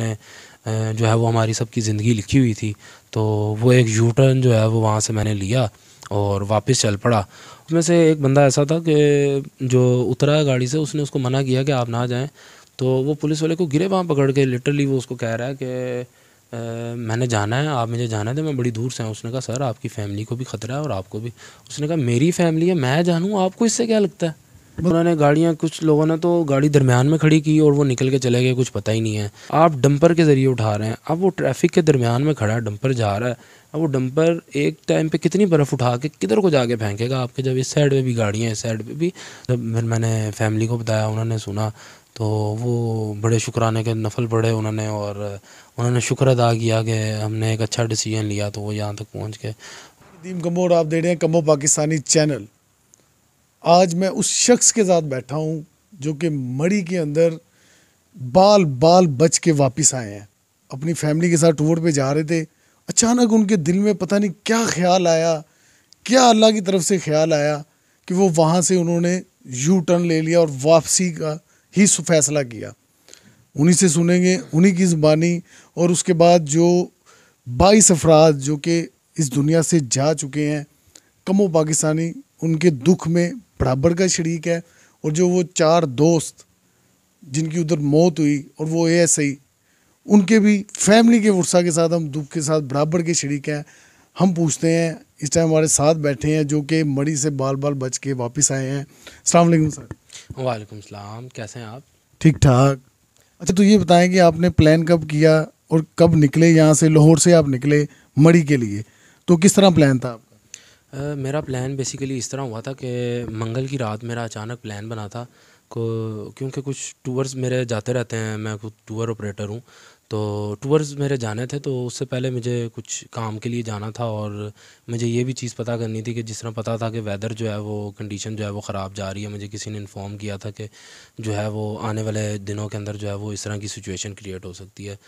ने जो है वो हमारी सबकी ज़िंदगी लिखी हुई थी तो वो एक यू टर्न जो है वो वहाँ से मैंने लिया और वापस चल पड़ा उसमें से एक बंदा ऐसा था कि जो उतरा है गाड़ी से उसने उसको मना किया कि आप ना जाएं तो वो पुलिस वाले को गिरे वहाँ पकड़ के लिटरली वो उसको कह रहा है कि आ, मैंने जाना है आप मुझे जाना है मैं बड़ी दूर से हूँ उसने कहा सर आपकी फ़ैमिली को भी ख़तरा है और आपको भी उसने कहा मेरी फ़ैमिली है मैं जानूँ आपको इससे क्या लगता है उन्होंने गाड़ियाँ कुछ लोगों ने तो गाड़ी दरमियान में खड़ी की और वो निकल के चले गए कुछ पता ही नहीं है आप डंपर के ज़रिए उठा रहे हैं अब वो ट्रैफिक के दरमियान में खड़ा है डंपर जा रहा है अब वो डंपर एक टाइम पे कितनी बर्फ़ उठा के किधर को जाके फेंकेगा आपके जब इस साइड पे भी गाड़ियाँ इस साइड पे भी जब फिर मैंने फैमिली को बताया उन्होंने सुना तो वो बड़े शुक्राने के नफल पढ़े उन्होंने और उन्होंने शुक्र अदा किया कि हमने एक अच्छा डिसीजन लिया तो वो यहाँ तक पहुँच के दीम और आप दे रहे हैं कम्बो पाकिस्तानी चैनल आज मैं उस शख्स के साथ बैठा हूँ जो कि मड़ी के अंदर बाल बाल बच के वापस आए हैं अपनी फैमिली के साथ टूर पे जा रहे थे अचानक उनके दिल में पता नहीं क्या ख्याल आया क्या अल्लाह की तरफ से ख्याल आया कि वो वहाँ से उन्होंने यू टर्न ले लिया और वापसी का ही फैसला किया उन्हीं से सुनेंगे उन्हीं की ज़ुबानी और उसके बाद जो बाईस अफराद जो कि इस दुनिया से जा चुके हैं कमो पाकिस्तानी उनके दुख में बराबर का शरीक है और जो वो चार दोस्त जिनकी उधर मौत हुई और वो ए एस आई उनके भी फैमिली के वर्षा के साथ हम दुख के साथ बराबर के शरीक हैं हम पूछते हैं इस टाइम हमारे साथ बैठे हैं जो कि मड़ी से बाल बाल बच के वापस आए हैं अल्लाम सर वालेकुम सलाम कैसे हैं आप ठीक ठाक अच्छा तो ये बताएं कि आपने प्लान कब किया और कब निकले यहाँ से लाहौर से आप निकले मड़ी के लिए तो किस तरह प्लान था आप मेरा प्लान बेसिकली इस तरह हुआ था कि मंगल की रात मेरा अचानक प्लान बना था को क्योंकि कुछ टूर्स मेरे जाते रहते हैं मैं खुद टूर ऑपरेटर हूँ तो टूर्स मेरे जाने थे तो उससे पहले मुझे कुछ काम के लिए जाना था और मुझे ये भी चीज़ पता करनी थी कि जिस तरह पता था कि वेदर जो है वो कंडीशन जो है वो ख़राब जा रही है मुझे किसी ने इन्फॉर्म किया था कि जो है वो आने वाले दिनों के अंदर जो है वो इस तरह की सिचुएशन क्रिएट हो सकती है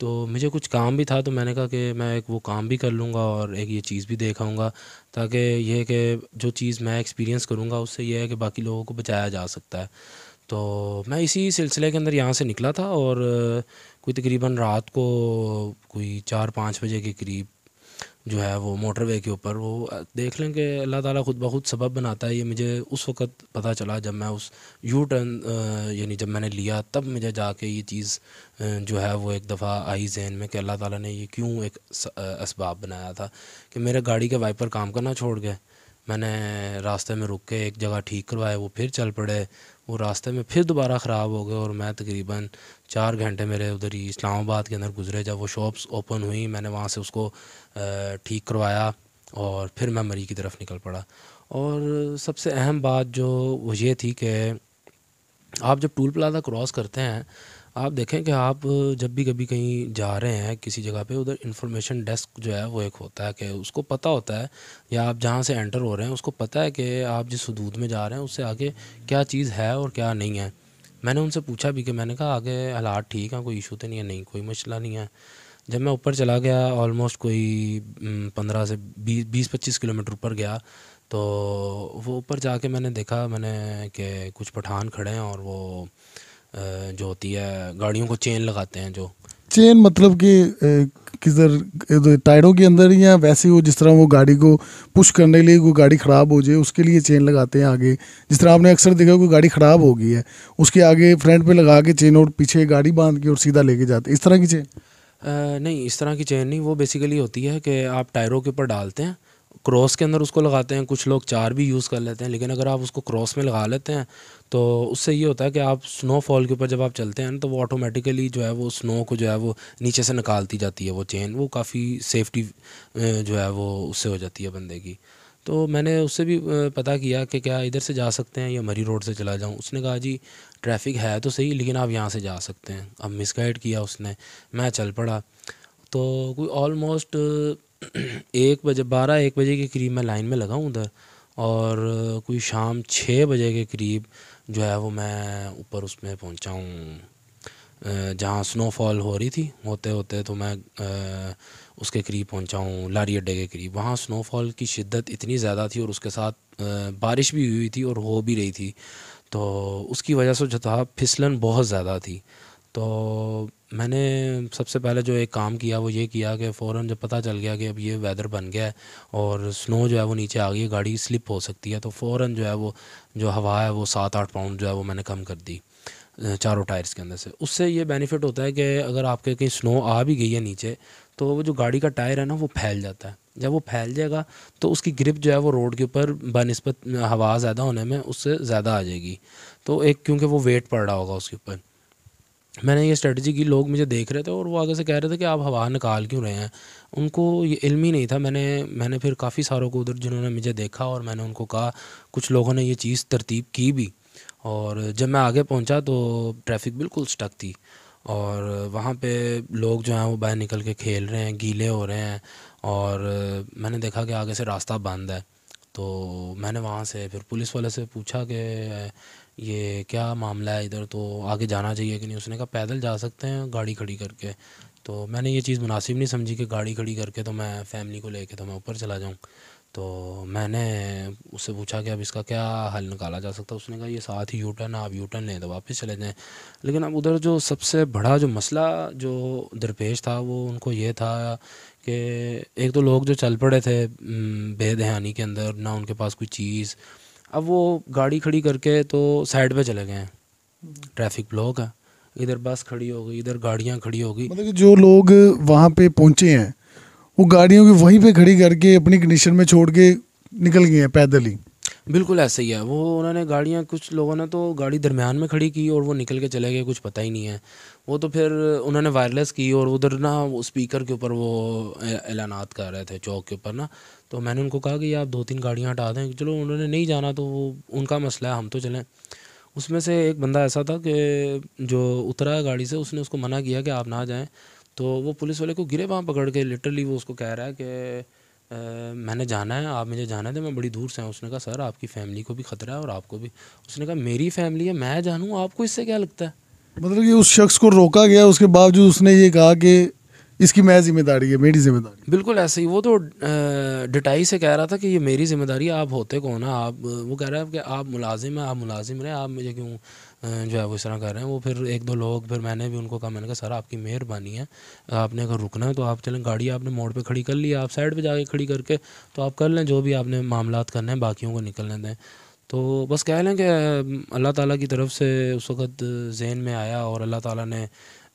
तो मुझे कुछ काम भी था तो मैंने कहा कि मैं एक वो काम भी कर लूँगा और एक ये चीज़ भी देखाऊँगा ताकि यह कि जो चीज़ मैं एक्सपीरियंस करूँगा उससे यह है कि बाकी लोगों को बचाया जा सकता है तो मैं इसी सिलसिले के अंदर यहाँ से निकला था और कोई तकरीबन रात को कोई चार पाँच बजे के करीब जो है वो मोटरवे के ऊपर वो देख लें कि अल्लाह ताला खुद बहुत सबब बनाता है ये मुझे उस वक्त पता चला जब मैं उस यू टर्न यानी जब मैंने लिया तब मुझे जाके ये चीज़ जो है वो एक दफ़ा आई जहन में कि अल्लाह ताला ने ये क्यों एक इसबाब बनाया था कि मेरे गाड़ी के वाइपर काम करना छोड़ गए मैंने रास्ते में रुक के एक जगह ठीक करवाए वो फिर चल पड़े वो रास्ते में फिर दोबारा ख़राब हो गए और मैं तकरीबन चार घंटे मेरे उधर ही इस्लामाबाद के अंदर गुजरे जब वो शॉप्स ओपन हुई मैंने वहाँ से उसको ठीक करवाया और फिर मैं मरी की तरफ निकल पड़ा और सबसे अहम बात जो वो ये थी कि आप जब टूल प्लाजा क्रॉस करते हैं आप देखें कि आप जब भी कभी कहीं जा रहे हैं किसी जगह पे उधर इन्फॉर्मेशन डेस्क जो है वो एक होता है कि उसको पता होता है या आप जहाँ से एंटर हो रहे हैं उसको पता है कि आप जिस हदूद में जा रहे हैं उससे आगे क्या चीज़ है और क्या नहीं है मैंने उनसे पूछा भी कि मैंने कहा आगे हालात ठीक हैं कोई इशू तो नहीं है नहीं कोई मसला नहीं है जब मैं ऊपर चला गया ऑलमोस्ट कोई पंद्रह से बीस बीस पच्चीस किलोमीटर ऊपर गया तो वो ऊपर जाके मैंने देखा मैंने कि कुछ पठान खड़े हैं और वो जो होती है गाड़ियों को चेन लगाते हैं जो चेन मतलब कि किधर टायरों के अंदर या वैसे वो जिस तरह वो गाड़ी को पुश करने के लिए कोई गाड़ी ख़राब हो जाए उसके लिए चेन लगाते हैं आगे जिस तरह आपने अक्सर देखा कोई गाड़ी ख़राब हो गई है उसके आगे फ्रंट पे लगा के चेन और पीछे गाड़ी बांध के और सीधा लेके जाते हैं इस तरह की चेन आ, नहीं इस तरह की चेन नहीं वो बेसिकली होती है कि आप टायरों के ऊपर डालते हैं क्रॉस के अंदर उसको लगाते हैं कुछ लोग चार भी यूज़ कर लेते हैं लेकिन अगर आप उसको क्रॉस में लगा लेते हैं तो उससे ये होता है कि आप स्नोफॉल के ऊपर जब आप चलते हैं तो वो ऑटोमेटिकली जो है वो स्नो को जो है वो नीचे से निकालती जाती है वो चेन वो काफ़ी सेफ्टी जो है वो उससे हो जाती है बंदे की तो मैंने उससे भी पता किया कि क्या इधर से जा सकते हैं या मरी रोड से चला जाऊँ उसने कहा जी ट्रैफिक है तो सही लेकिन आप यहाँ से जा सकते हैं अब मिस किया उसने मैं चल पड़ा तो कोई ऑलमोस्ट एक बजे बारह एक बजे के करीब मैं लाइन में लगा हूँ उधर और कोई शाम छः बजे के करीब जो है वो मैं ऊपर उसमें पहुँचा हूँ जहाँ स्नोफॉल हो रही थी होते होते तो मैं उसके करीब पहुँचा हूँ लारी अड्डे के करीब वहाँ स्नोफॉल की शिद्दत इतनी ज़्यादा थी और उसके साथ बारिश भी हुई थी और हो भी रही थी तो उसकी वजह से जो था फिसलन बहुत ज़्यादा थी तो मैंने सबसे पहले जो एक काम किया वो ये किया कि फ़ौर जब पता चल गया कि अब ये वेदर बन गया है और स्नो जो है वो नीचे आ गई है गाड़ी स्लिप हो सकती है तो फ़ौर जो है वो जो हवा है वो सात आठ पाउंड जो है वो मैंने कम कर दी चारों टायर्स के अंदर से उससे ये बेनिफिट होता है कि अगर आपके कहीं स्नो आ भी गई है नीचे तो वो जो गाड़ी का टायर है ना वो फैल जाता है जब वो फैल जाएगा तो उसकी ग्रिप जो है वो रोड के ऊपर बनस्बत हवा ज़्यादा होने में उससे ज़्यादा आ जाएगी तो एक क्योंकि वो वेट पड़ रहा होगा उसके ऊपर मैंने ये स्ट्रेटजी की लोग मुझे देख रहे थे और वो आगे से कह रहे थे कि आप हवा निकाल क्यों रहे हैं उनको ये इल्म ही नहीं था मैंने मैंने फिर काफ़ी सारों को उधर जिन्होंने मुझे देखा और मैंने उनको कहा कुछ लोगों ने ये चीज़ तरतीब की भी और जब मैं आगे पहुंचा तो ट्रैफिक बिल्कुल स्टक थी और वहाँ पे लोग जो हैं वो बाहर निकल के खेल रहे हैं गीले हो रहे हैं और मैंने देखा कि आगे से रास्ता बंद है तो मैंने वहाँ से फिर पुलिस वाले से पूछा कि ये क्या मामला है इधर तो आगे जाना चाहिए कि नहीं उसने कहा पैदल जा सकते हैं गाड़ी खड़ी करके तो मैंने ये चीज़ मुनासिब नहीं समझी कि गाड़ी खड़ी करके तो मैं फैमिली को लेके तो मैं ऊपर चला जाऊँ तो मैंने उससे पूछा कि अब इसका क्या हल निकाला जा सकता है उसने कहा ये साथ ही यूटर्न आप यूटर्न लें तो वापस चले जाएँ लेकिन अब उधर जो सबसे बड़ा जो मसला जो दरपेश था वो उनको ये था कि एक तो लोग जो चल पड़े थे बेदहानी के अंदर ना उनके पास कोई चीज़ अब वो गाड़ी खड़ी करके तो साइड पे चले गए हैं ट्रैफिक ब्लॉक है इधर बस खड़ी हो गई इधर गाड़ियाँ खड़ी हो गई मतलब जो लोग वहाँ पे पहुँचे हैं वो गाड़ियों की वहीं पे खड़ी करके अपनी कंडीशन में छोड़ के निकल गए हैं पैदल ही बिल्कुल ऐसे ही है वो उन्होंने गाड़ियाँ कुछ लोगों ने तो गाड़ी दरमियान में खड़ी की और वो निकल के चले गए कुछ पता ही नहीं है वो तो फिर उन्होंने वायरलेस की और उधर ना स्पीकर के ऊपर वो ऐलानात कर रहे थे चौक के ऊपर ना तो मैंने उनको कहा कि आप दो तीन गाड़ियाँ हटा दें चलो उन्होंने नहीं जाना तो वो उनका मसला है हम तो चलें उसमें से एक बंदा ऐसा था कि जो उतरा है गाड़ी से उसने उसको मना किया कि आप ना जाएं तो वो पुलिस वाले को गिरे वहाँ पकड़ के लिटरली वो उसको कह रहा है कि आ, मैंने जाना है आप मुझे जाना है तो मैं बड़ी दूर से हूँ उसने कहा सर आपकी फ़ैमिली को भी ख़तरा है और आपको भी उसने कहा मेरी फैमिली है मैं जानूँ आपको इससे क्या लगता है मतलब कि उस शख्स को रोका गया उसके बावजूद उसने ये कहा कि इसकी मैं जिम्मेदारी है मेरी जिम्मेदारी बिल्कुल ऐसे ही वो तो डिटाई से कह रहा था कि ये मेरी जिम्मेदारी आप होते कौन है आप वो कह रहा है कि आप मुलाजिम हैं आप मुलाजिम रहे आप मुझे क्यों जो है वो इस तरह कर रहे हैं वो फिर एक दो लोग फिर मैंने भी उनको कहा मैंने कहा सर आपकी मेहरबानी है आपने अगर रुकना है तो आप चलें गाड़ी आपने मोड़ पे खड़ी कर ली आप साइड पे जाके खड़ी करके तो आप कर लें जो भी आपने मामला करने हैं बाकियों को निकलने दें तो बस कह लें कि अल्लाह ताला की तरफ से उस वक़्त जहन में आया और अल्लाह ताला ने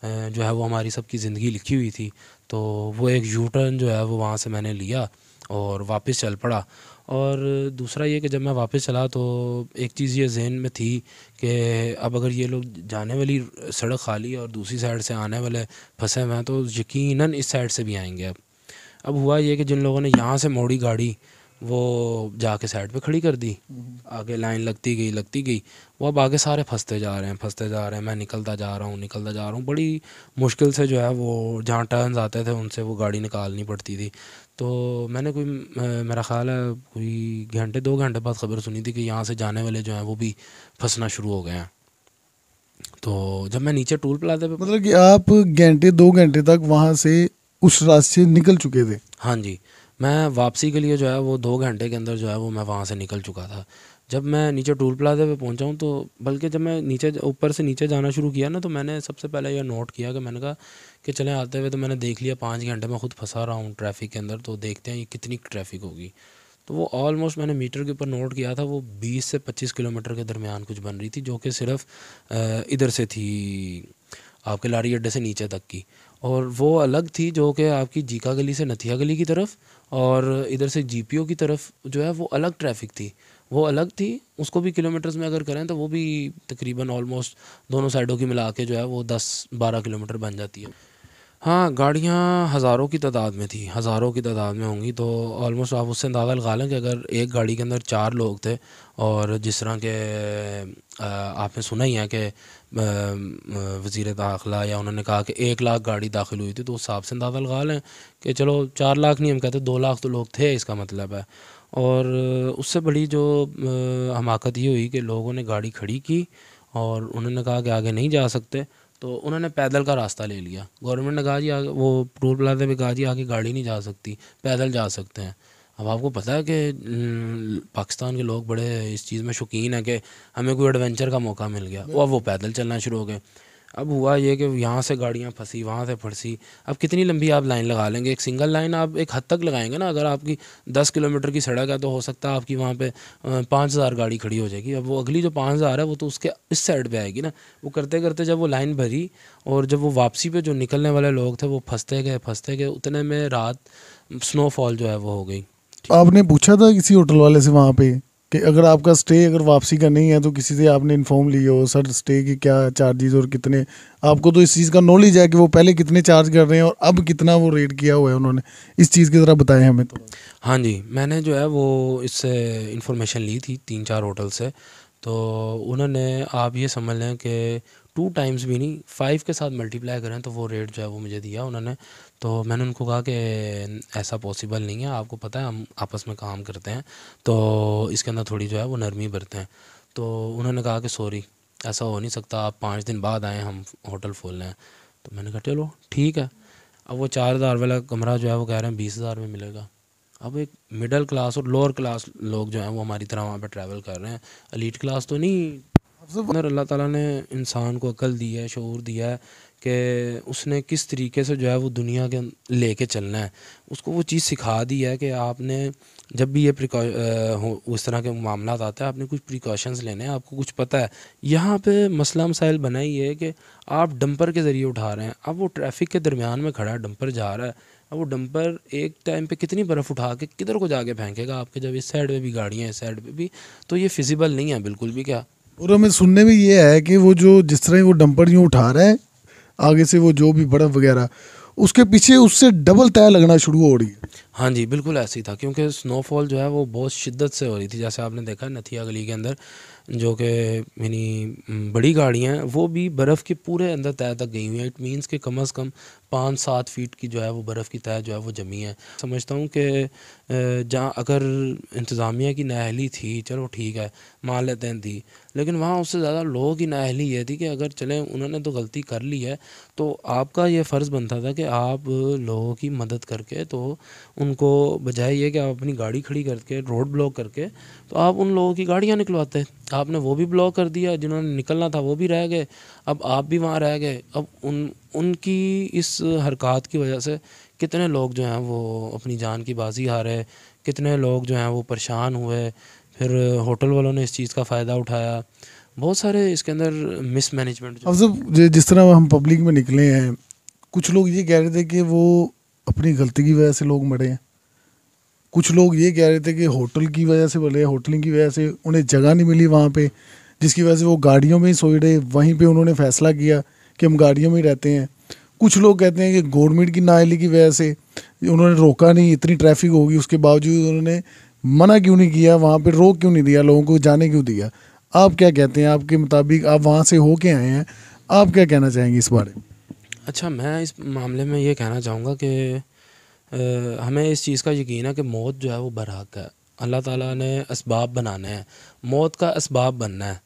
जो है वो हमारी सबकी ज़िंदगी लिखी हुई थी तो वो एक यू टर्न जो है वो वहाँ से मैंने लिया और वापस चल पड़ा और दूसरा ये कि जब मैं वापस चला तो एक चीज़ ये जहन में थी कि अब अगर ये लोग जाने वाली सड़क खाली और दूसरी साइड से आने वाले फंसे हुए हैं तो यकीनन इस साइड से भी आएंगे अब अब हुआ ये कि जिन लोगों ने यहाँ से मोड़ी गाड़ी वो जाके साइड पे खड़ी कर दी आगे लाइन लगती गई लगती गई वो अब आगे सारे फंसते जा रहे हैं फंसते जा रहे हैं मैं निकलता जा रहा हूँ निकलता जा रहा हूँ बड़ी मुश्किल से जो है वो जहाँ टर्न आते थे उनसे वो गाड़ी निकालनी पड़ती थी तो मैंने कोई मेरा ख्याल है कोई घंटे दो घंटे बाद खबर सुनी थी कि यहाँ से जाने वाले जो हैं वो भी फंसना शुरू हो गए हैं तो जब मैं नीचे टूल प्लाजा पे मतलब कि आप घंटे दो घंटे तक वहाँ से उस रास्ते निकल चुके थे हाँ जी मैं वापसी के लिए जो है वो दो घंटे के अंदर जो है वो मैं वहाँ से निकल चुका था जब मैं नीचे टूल प्लाज़े पे पहुँचा हूँ तो बल्कि जब मैं नीचे ऊपर से नीचे जाना शुरू किया ना तो मैंने सबसे पहले यह नोट किया कि मैंने कहा कि चले आते हुए तो मैंने देख लिया पाँच घंटे मैं खुद फंसा रहा हूँ ट्रैफिक के अंदर तो देखते हैं ये कितनी ट्रैफिक होगी तो वो ऑलमोस्ट मैंने मीटर के ऊपर नोट किया था वो 20 से 25 किलोमीटर के दरमियान कुछ बन रही थी जो कि सिर्फ इधर से थी आपके लाड़ी अड्डे से नीचे तक की और वो अलग थी जो कि आपकी जीका गली से नथिया गली की तरफ और इधर से जी की तरफ जो है वो अलग ट्रैफिक थी वो अलग थी उसको भी किलोमीटर्स में अगर करें तो वो भी तकरीबन ऑलमोस्ट दोनों साइडों की मिला के जो है वो दस बारह किलोमीटर बन जाती है हाँ गाड़ियाँ हज़ारों की तादाद में थी हज़ारों की तादाद में होंगी तो ऑलमोस्ट आप उससे अंदाज़ा लगा लें कि अगर एक गाड़ी के अंदर चार लोग थे और जिस तरह के आपने सुना ही है कि वज़ी दाखिला या उन्होंने कहा कि एक लाख गाड़ी दाखिल हुई थी तो उस हिसाब से अंदाज़ा लगा लें कि चलो चार लाख नहीं हम कहते दो लाख तो लोग थे इसका मतलब है और उससे बड़ी जो हमाकत ये हुई कि लोगों ने गाड़ी खड़ी की और उन्होंने कहा कि आगे नहीं जा सकते तो उन्होंने पैदल का रास्ता ले लिया गवर्नमेंट ने कहा जी आगे वो टोल प्लाजे पर कहा जी आगे गाड़ी नहीं जा सकती पैदल जा सकते हैं अब आपको पता है कि हम्म, पाकिस्तान के लोग बड़े इस चीज़ में शौकीन है कि हमें कोई एडवेंचर का मौका मिल गया वो अब वो पैदल चलना शुरू हो गए अब हुआ ये कि यहाँ से गाड़ियाँ फंसी वहाँ से फंसी अब कितनी लंबी आप लाइन लगा लेंगे एक सिंगल लाइन आप एक हद तक लगाएंगे ना अगर आपकी दस किलोमीटर की सड़क है तो हो सकता है आपकी वहाँ पे पाँच हज़ार गाड़ी खड़ी हो जाएगी अब वो अगली जो पाँच हज़ार है वो तो उसके इस साइड पे आएगी ना वो करते करते जब वो लाइन भरी और जब वो वापसी पर जो निकलने वाले लोग थे वो फंसते गए फंसते गए उतने में रात स्नोफॉल जो है वो हो गई आपने पूछा था किसी होटल वाले से वहाँ पर कि अगर आपका स्टे अगर वापसी का नहीं है तो किसी से आपने इन्फॉर्म लिया हो सर स्टे के क्या चार्जेस और कितने आपको तो इस चीज़ का नॉलेज है कि वो पहले कितने चार्ज कर रहे हैं और अब कितना वो रेट किया हुआ है उन्होंने इस चीज़ की तरह बताएं हमें तो हाँ जी मैंने जो है वो इससे इन्फॉर्मेशन ली थी तीन चार होटल से तो उन्होंने आप ये समझ लें कि टू टाइम्स भी नहीं फाइव के साथ मल्टीप्लाई करें तो वो रेट जो है वो मुझे दिया उन्होंने तो मैंने उनको कहा कि ऐसा पॉसिबल नहीं है आपको पता है हम आपस में काम करते हैं तो इसके अंदर थोड़ी जो है वो नरमी बरते हैं तो उन्होंने कहा कि सॉरी ऐसा हो नहीं सकता आप पाँच दिन बाद आएँ हम होटल खोल रहे हैं तो मैंने कहा चलो ठीक है अब वो चार हज़ार वाला कमरा जो है वो कह रहे हैं बीस हज़ार में मिलेगा अब एक मिडिल क्लास और लोअर क्लास लोग जो हैं वो हमारी तरह वहाँ पर ट्रैवल कर रहे हैं अलीट क्लास तो नहीं अंदर अल्लाह ताला ने इंसान को अकल दी है शूर दिया है कि उसने किस तरीके से जो है वो दुनिया के लेके चलना है उसको वो चीज़ सिखा दी है कि आपने जब भी ये प्रिकॉ उस तरह के मामला आते हैं आपने कुछ प्रिकॉशंस लेने हैं आपको कुछ पता है यहाँ पे मसला मसाइल बना ही है कि आप डंपर के ज़रिए उठा रहे हैं अब वो ट्रैफिक के दरमियान में खड़ा है डंपर जा रहा है अब वो डंपर एक टाइम पे कितनी बर्फ़ उठा के किधर को जाके फेंकेगा आपके जब इस साइड पे भी गाड़ियाँ इस साइड पे भी तो ये फिजिबल नहीं है बिल्कुल भी क्या और हमें सुनने में ये है कि वो जो जिस तरह वो डंपर यूँ उठा रहा है आगे से वो जो भी बर्फ़ वगैरह उसके पीछे उससे डबल तय लगना शुरू हो रही है हाँ जी बिल्कुल ऐसी था क्योंकि स्नोफॉल जो है वो बहुत शिद्दत से हो रही थी जैसे आपने देखा नथिया गली के अंदर जो कि यानी बड़ी गाड़ियाँ हैं वो भी बर्फ़ के पूरे अंदर तय तक गई हुई हैं इट मीनस कि कम अज़ कम पाँच सात फीट की जो है वो बर्फ़ की तय जो है वो जमी है समझता हूँ कि जहाँ अगर इंतज़ामिया की नाहली थी चलो ठीक है मान लेते हैं थी लेकिन वहाँ उससे ज़्यादा लोगों की नाहली ये थी कि अगर चले उन्होंने तो गलती कर ली है तो आपका ये फ़र्ज़ बनता था कि आप लोगों की मदद करके तो उनको बजाय ये कि आप अपनी गाड़ी खड़ी करके रोड ब्लॉक करके तो आप उन लोगों की गाड़ियाँ निकलवाते आपने वो भी ब्लॉक कर दिया जिन्होंने निकलना था वो भी रह गए अब आप भी वहाँ रह गए अब उन उनकी इस हरकत की वजह से कितने लोग जो हैं वो अपनी जान की बाजी हारे कितने लोग जो हैं वो परेशान हुए फिर होटल वालों ने इस चीज़ का फ़ायदा उठाया बहुत सारे इसके अंदर मिसमैनेजमेंट अब जिस तरह हम पब्लिक में निकले हैं कुछ लोग ये कह रहे थे कि वो अपनी गलती की वजह से लोग मरे हैं कुछ लोग ये कह रहे थे कि होटल की वजह से बोले होटलिंग की वजह से उन्हें जगह नहीं मिली वहाँ पे जिसकी वजह से वो गाड़ियों में ही सोए रहे वहीं पे उन्होंने फैसला किया कि हम गाड़ियों में रहते हैं कुछ लोग कहते हैं कि गवर्नमेंट की नाहली की वजह से उन्होंने रोका नहीं इतनी ट्रैफिक होगी उसके बावजूद उन्होंने मना क्यों नहीं किया वहाँ पर रोक क्यों नहीं दिया लोगों को जाने क्यों दिया आप क्या कहते हैं आपके मुताबिक आप वहाँ से होके आए हैं आप क्या कहना चाहेंगे इस बारे में अच्छा मैं इस मामले में ये कहना चाहूँगा कि हमें इस चीज़ का यकीन है कि मौत जो है वो बरहक है अल्लाह ताला ने इसबाब बनाना है मौत का इसबाब बनना है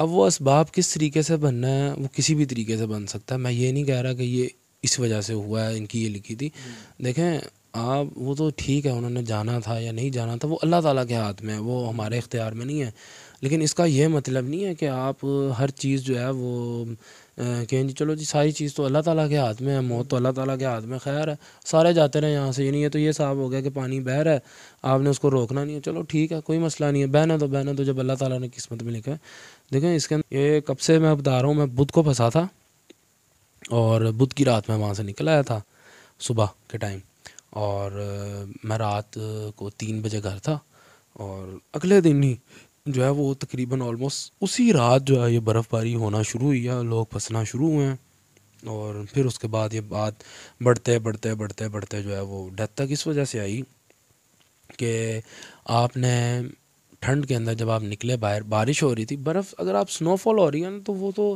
अब वो इसबाब किस तरीके से बनना है वो किसी भी तरीके से बन सकता है मैं ये नहीं कह रहा कि ये इस वजह से हुआ है इनकी ये लिखी थी हम्म। देखें आप वो तो ठीक है उन्होंने जाना था या नहीं जाना था वो अल्लाह ताला के हाथ में है वो हमारे इख्तियार में नहीं है लेकिन इसका यह मतलब नहीं है कि आप हर चीज़ जो है वो कहें जी चलो जी सारी चीज़ तो अल्लाह ताला के हाथ में है मौत तो अल्लाह ताला के हाथ में खैर है सारे जाते रहे यहाँ से यानी ये तो ये साफ हो गया कि पानी बह रहा है आपने उसको रोकना नहीं है चलो ठीक है कोई मसला नहीं है बहना तो बहना तो जब अल्लाह ताला ने किस्मत में लिखा है देखें इसके ये कब से मैं बता रहा हूँ मैं बुध को फंसा था और बुध की रात में वहाँ से निकल आया था सुबह के टाइम और मैं रात को तीन बजे घर था और अगले दिन ही जो है वो तकरीबन ऑलमोस्ट उसी रात जो है ये बर्फ़बारी होना शुरू हुई है लोग फंसना शुरू हुए हैं और फिर उसके बाद ये बात बढ़ते बढ़ते बढ़ते बढ़ते जो है वो डेथ तक इस वजह से आई कि आपने ठंड के अंदर जब आप निकले बाहर बारिश हो रही थी बर्फ़ अगर आप स्नोफॉल हो रही है ना तो वो तो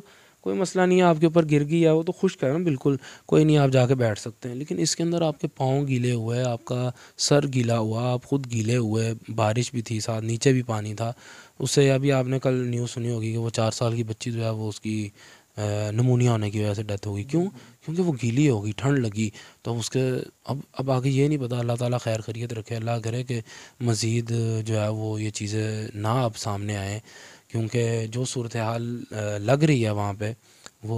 कोई मसला नहीं है आपके ऊपर गिर गई है वो तो खुश रहे हैं बिल्कुल कोई नहीं आप जाके बैठ सकते हैं लेकिन इसके अंदर आपके पाँव गीले हुए आपका सर गीला हुआ आप खुद गीले हुए बारिश भी थी साथ नीचे भी पानी था उससे अभी आपने कल न्यूज़ सुनी होगी कि वो चार साल की बच्ची जो है वो उसकी नमूनिया होने की वजह से डेथ होगी क्यों क्योंकि वो गीली होगी ठंड लगी तो उसके अब अब आगे ये नहीं पता अल्लाह ताला खैर खरीत रखे अल्लाह करे कि मज़ीद जो है वो ये चीज़ें ना अब सामने आएँ क्योंकि जो सूरत हाल लग रही है वहाँ पर वो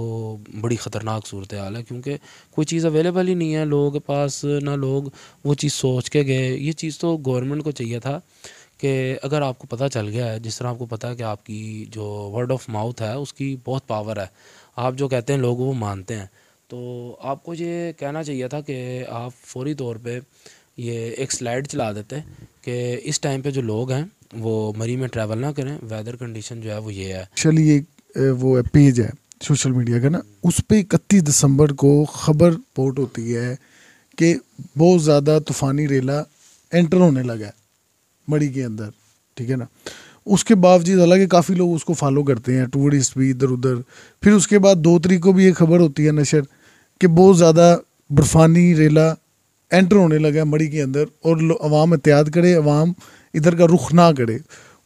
बड़ी ख़तरनाक सूरत हाल है क्योंकि कोई चीज़ अवेलेबल ही नहीं है लोगों के पास ना लोग वो चीज़ सोच के गए ये चीज़ तो गवर्नमेंट को चाहिए था कि अगर आपको पता चल गया है जिस तरह आपको पता है कि आपकी जो वर्ड ऑफ माउथ है उसकी बहुत पावर है आप जो कहते हैं लोग वो मानते हैं तो आपको ये कहना चाहिए था कि आप फौरी तौर पे ये एक स्लाइड चला देते हैं कि इस टाइम पे जो लोग हैं वो मरी में ट्रैवल ना करें वेदर कंडीशन जो है वो ये है चलिए वो वो पेज है सोशल मीडिया का ना उस पर इकतीस दिसंबर को खबर पोर्ट होती है कि बहुत ज़्यादा तूफ़ानी रेला एंटर होने लगा है मड़ी के अंदर ठीक है ना उसके बावजूद हालांकि काफ़ी लोग उसको फॉलो करते हैं टूरिस्ट भी इधर उधर फिर उसके बाद दो तरीक को भी ये खबर होती है नशर कि बहुत ज़्यादा बर्फानी रेला एंटर होने लगा है मड़ी के अंदर और अवाम एहतियात करे अवाम इधर का रुख ना करे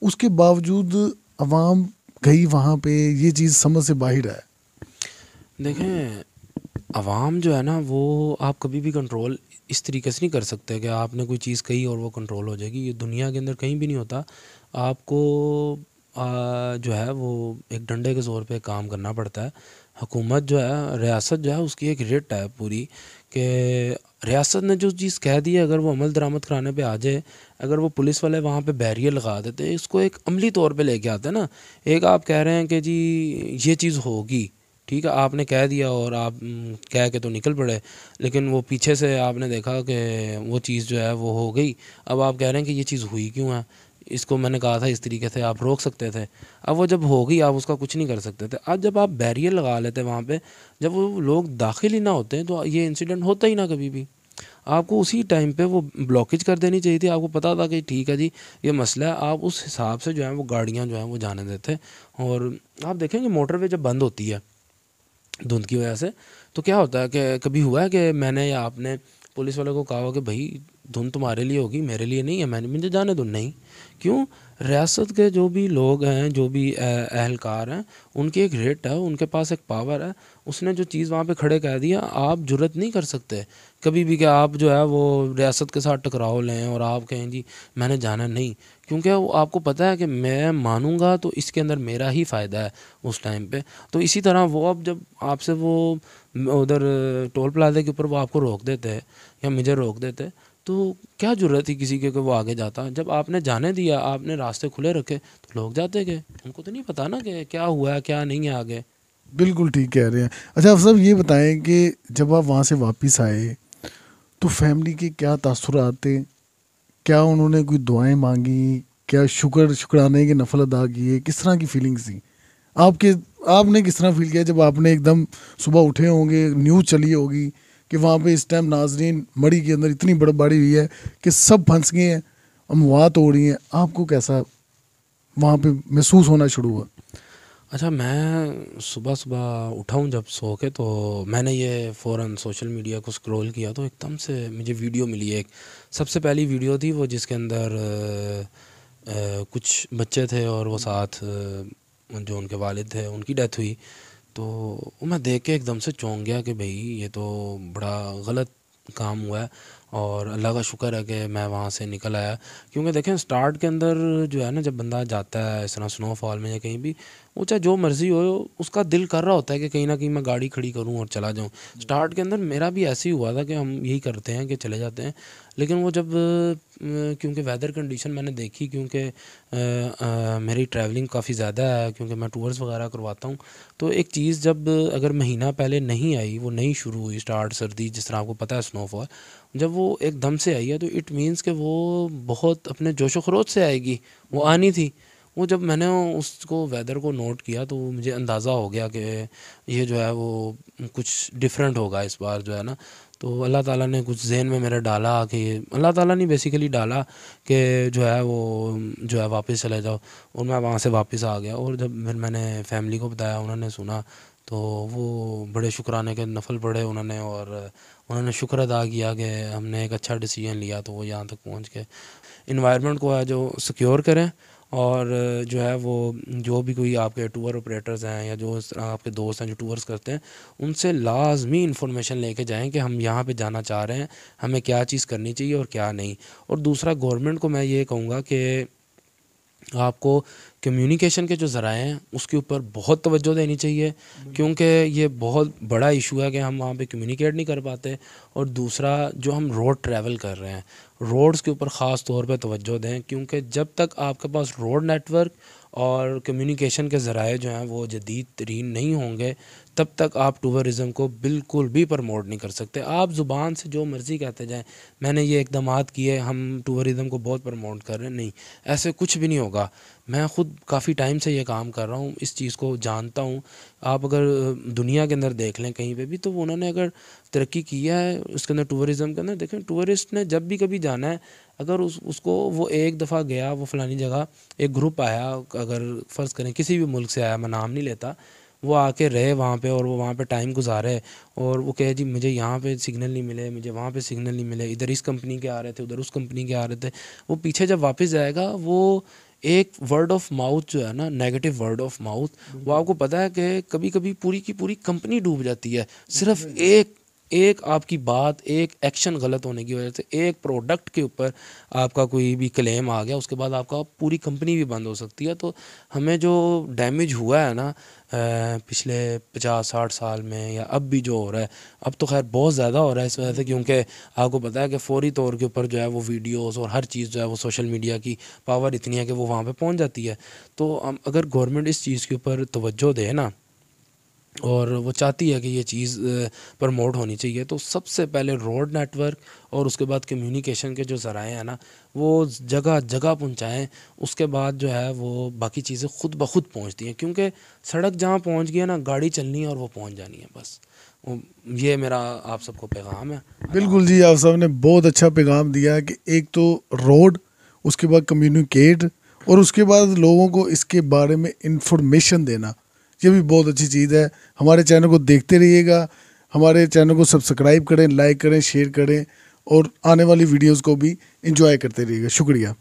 उसके बावजूद अवाम गई वहाँ पे ये चीज़ समझ से बाहर है देखें आवाम जो है ना वो आप कभी भी कंट्रोल इस तरीके से नहीं कर सकते कि आपने कोई चीज़ कही और वो कंट्रोल हो जाएगी ये दुनिया के अंदर कहीं भी नहीं होता आपको आ, जो है वो एक डंडे के ज़ोर पे काम करना पड़ता है हुकूमत जो है रियासत जो है उसकी एक रिट है पूरी कि रियासत ने जो चीज़ कह दी है अगर वो अमल दरामद कराने पे आ जाए अगर वो पुलिस वाले वहाँ पे बैरियर लगा देते हैं इसको एक अमली तौर पे लेके आते हैं ना एक आप कह रहे हैं कि जी ये चीज़ होगी ठीक है आपने कह दिया और आप कह के तो निकल पड़े लेकिन वो पीछे से आपने देखा कि वो चीज़ जो है वो हो गई अब आप कह रहे हैं कि ये चीज़ हुई क्यों है इसको मैंने कहा था इस तरीके से आप रोक सकते थे अब वो जब हो गई आप उसका कुछ नहीं कर सकते थे अब जब आप बैरियर लगा लेते वहाँ पे जब वो लोग दाखिल ही ना होते हैं तो ये इंसिडेंट होता ही ना कभी भी आपको उसी टाइम पे वो ब्लॉकेज कर देनी चाहिए थी आपको पता था कि ठीक है जी ये मसला है आप उस हिसाब से जो है वो गाड़ियाँ जो हैं वो जाने देते और आप देखेंगे मोटरवे जब बंद होती है धुंध की वजह से तो क्या होता है कि कभी हुआ है कि मैंने या आपने पुलिस वाले को कहा कि भाई धुन तुम्हारे लिए होगी मेरे लिए नहीं है मैंने मुझे जाने दो नहीं क्यों रियासत के जो भी लोग हैं जो भी अहलकार हैं उनकी एक रेट है उनके पास एक पावर है उसने जो चीज़ वहाँ पे खड़े कह दिया आप जुरत नहीं कर सकते कभी भी कि आप जो है वो रियासत के साथ टकराव लें और आप कहें जी मैंने जाना नहीं क्योंकि वो आपको पता है कि मैं मानूंगा तो इसके अंदर मेरा ही फ़ायदा है उस टाइम पे तो इसी तरह वो अब जब आपसे वो उधर टोल प्लाजा के ऊपर वो आपको रोक देते हैं या मुझे रोक देते हैं तो क्या ज़रूरत थी किसी के कि वो आगे जाता जब आपने जाने दिया आपने रास्ते खुले रखे तो लोग जाते गए उनको तो नहीं पता ना कि क्या हुआ है क्या नहीं है आगे बिल्कुल ठीक कह रहे हैं अच्छा आप सब ये बताएं कि जब आप वहाँ से वापस आए तो फैमिली के क्या तसर आते क्या उन्होंने कोई दुआएं मांगी क्या शुक्र शुक्राने के नफल अदा किए किस तरह की फीलिंग्स थी आपके आपने किस तरह फील किया जब आपने एकदम सुबह उठे होंगे न्यूज़ चली होगी कि वहाँ पे इस टाइम नाजरीन मड़ी के अंदर इतनी बर्फबारी हुई है कि सब फंस गए हैं अमवात हो रही हैं आपको कैसा वहाँ पे महसूस होना शुरू हुआ अच्छा मैं सुबह सुबह उठाऊँ जब सो के तो मैंने ये फ़ौर सोशल मीडिया को स्क्रॉल किया तो एकदम से मुझे वीडियो मिली एक सबसे पहली वीडियो थी वो जिसके अंदर आ, आ, कुछ बच्चे थे और वो साथ जो उनके वालिद थे उनकी डेथ हुई तो मैं देख के एकदम से चौंक गया कि भई ये तो बड़ा गलत काम हुआ है और अल्लाह का शुक्र है कि मैं वहाँ से निकल आया क्योंकि देखें स्टार्ट के अंदर जो है ना जब बंदा जाता है इस तरह स्नोफॉल में या कहीं भी वो चाहे जो मर्ज़ी हो उसका दिल कर रहा होता है कि कहीं ना कहीं मैं गाड़ी खड़ी करूँ और चला जाऊँ स्टार्ट के अंदर मेरा भी ऐसे ही हुआ था कि हम यही करते हैं कि चले जाते हैं लेकिन वो जब क्योंकि वेदर कंडीशन मैंने देखी क्योंकि मेरी ट्रैवलिंग काफ़ी ज़्यादा है क्योंकि मैं टूर्स वगैरह करवाता हूँ तो एक चीज़ जब अगर महीना पहले नहीं आई वो नहीं शुरू हुई स्टार्ट सर्दी जिस तरह आपको पता है स्नोफॉल जब वो एकदम से आई है तो इट मीन्स कि वो बहुत अपने जोश खरोज से आएगी वो आनी थी वो जब मैंने उसको वेदर को नोट किया तो मुझे अंदाज़ा हो गया कि ये जो है वो कुछ डिफरेंट होगा इस बार जो है ना तो अल्लाह ताला ने कुछ जहन में मेरा डाला कि अल्लाह ताला ने बेसिकली डाला कि जो है वो जो है वापस चले जाओ और मैं वहाँ से वापस आ गया और जब फिर मैंने फैमिली को बताया उन्होंने सुना तो वो बड़े शुक्राने के नफल पढ़े उन्होंने और उन्होंने शुक्र अदा किया कि हमने एक अच्छा डिसीजन लिया तो वो यहाँ तक पहुँच के इन्वायरमेंट को है जो सिक्योर करें और जो है वो जो भी कोई आपके टूर ऑपरेटर्स हैं या जो इस तरह आपके दोस्त हैं जो टूर्स करते हैं उनसे लाजमी इन्फॉर्मेशन लेके जाएं कि हम यहाँ पे जाना चाह रहे हैं हमें क्या चीज़ करनी चाहिए और क्या नहीं और दूसरा गवर्नमेंट को मैं ये कहूँगा कि आपको कम्युनिकेशन के जो ज़राए हैं उसके ऊपर बहुत तवज्जो देनी चाहिए क्योंकि ये बहुत बड़ा इशू है कि हम वहाँ पे कम्युनिकेट नहीं कर पाते और दूसरा जो हम रोड ट्रैवल कर रहे हैं रोड्स के ऊपर ख़ास तौर पे तवज्जो दें क्योंकि जब तक आपके पास रोड नेटवर्क और कम्युनिकेशन के ज़राए जो हैं वो जदीद तरीन नहीं होंगे तब तक आप टूरिज़म को बिल्कुल भी प्रमोट नहीं कर सकते आप ज़ुबान से जो मर्ज़ी कहते जाएं मैंने ये इकदाम किए हम टूरिज़म को बहुत प्रमोट कर रहे हैं नहीं ऐसे कुछ भी नहीं होगा मैं ख़ुद काफ़ी टाइम से ये काम कर रहा हूँ इस चीज़ को जानता हूँ आप अगर दुनिया के अंदर देख लें कहीं पर भी तो उन्होंने अगर तरक्की किया है उसके अंदर टूरिज़म के अंदर देखें टूरिस्ट ने जब भी कभी जाना है अगर उस उसको वो एक दफ़ा गया वो फलानी जगह एक ग्रुप आया अगर फ़र्ज़ करें किसी भी मुल्क से आया मैं नाम नहीं लेता वो आके रहे वहाँ पे और वो वहाँ पे टाइम गुजारे और वो कहे जी मुझे यहाँ पे सिग्नल नहीं मिले मुझे वहाँ पे सिग्नल नहीं मिले इधर इस कंपनी के आ रहे थे उधर उस कंपनी के आ रहे थे वो पीछे जब वापस जाएगा वो एक वर्ड ऑफ माउथ जो है ना नेगेटिव वर्ड ऑफ माउथ वो आपको पता है कि कभी कभी पूरी की पूरी कंपनी डूब जाती है सिर्फ एक एक आपकी बात एक एक्शन गलत होने की वजह से एक प्रोडक्ट के ऊपर आपका कोई भी क्लेम आ गया उसके बाद आपका पूरी कंपनी भी बंद हो सकती है तो हमें जो डैमेज हुआ है ना पिछले पचास साठ साल में या अब भी जो हो रहा है अब तो खैर बहुत ज़्यादा हो रहा है इस वजह से क्योंकि आपको पता है कि फ़ौरी तौर के ऊपर जो है वो वीडियोस और हर चीज़ जो है वो सोशल मीडिया की पावर इतनी है कि वो वहाँ पे पहुँच जाती है तो अगर गवर्नमेंट इस चीज़ के ऊपर तोज्जो दे ना और वो चाहती है कि ये चीज़ प्रमोट होनी चाहिए तो सबसे पहले रोड नेटवर्क और उसके बाद कम्युनिकेशन के जो ज़राए हैं ना वो जगह जगह पहुँचाएँ उसके बाद जो है वो बाकी चीज़ें खुद ब खुद पहुँचती हैं क्योंकि सड़क जहाँ पहुँच गई है ना गाड़ी चलनी है और वो पहुँच जानी है बस ये मेरा आप सबको पैगाम है बिल्कुल जी आप सब ने बहुत अच्छा पैगाम दिया है कि एक तो रोड उसके बाद कम्युनिकेट और उसके बाद लोगों को इसके बारे में इंफॉर्मेशन देना ये भी बहुत अच्छी चीज़ है हमारे चैनल को देखते रहिएगा हमारे चैनल को सब्सक्राइब करें लाइक करें शेयर करें और आने वाली वीडियोज़ को भी इंजॉय करते रहिएगा शुक्रिया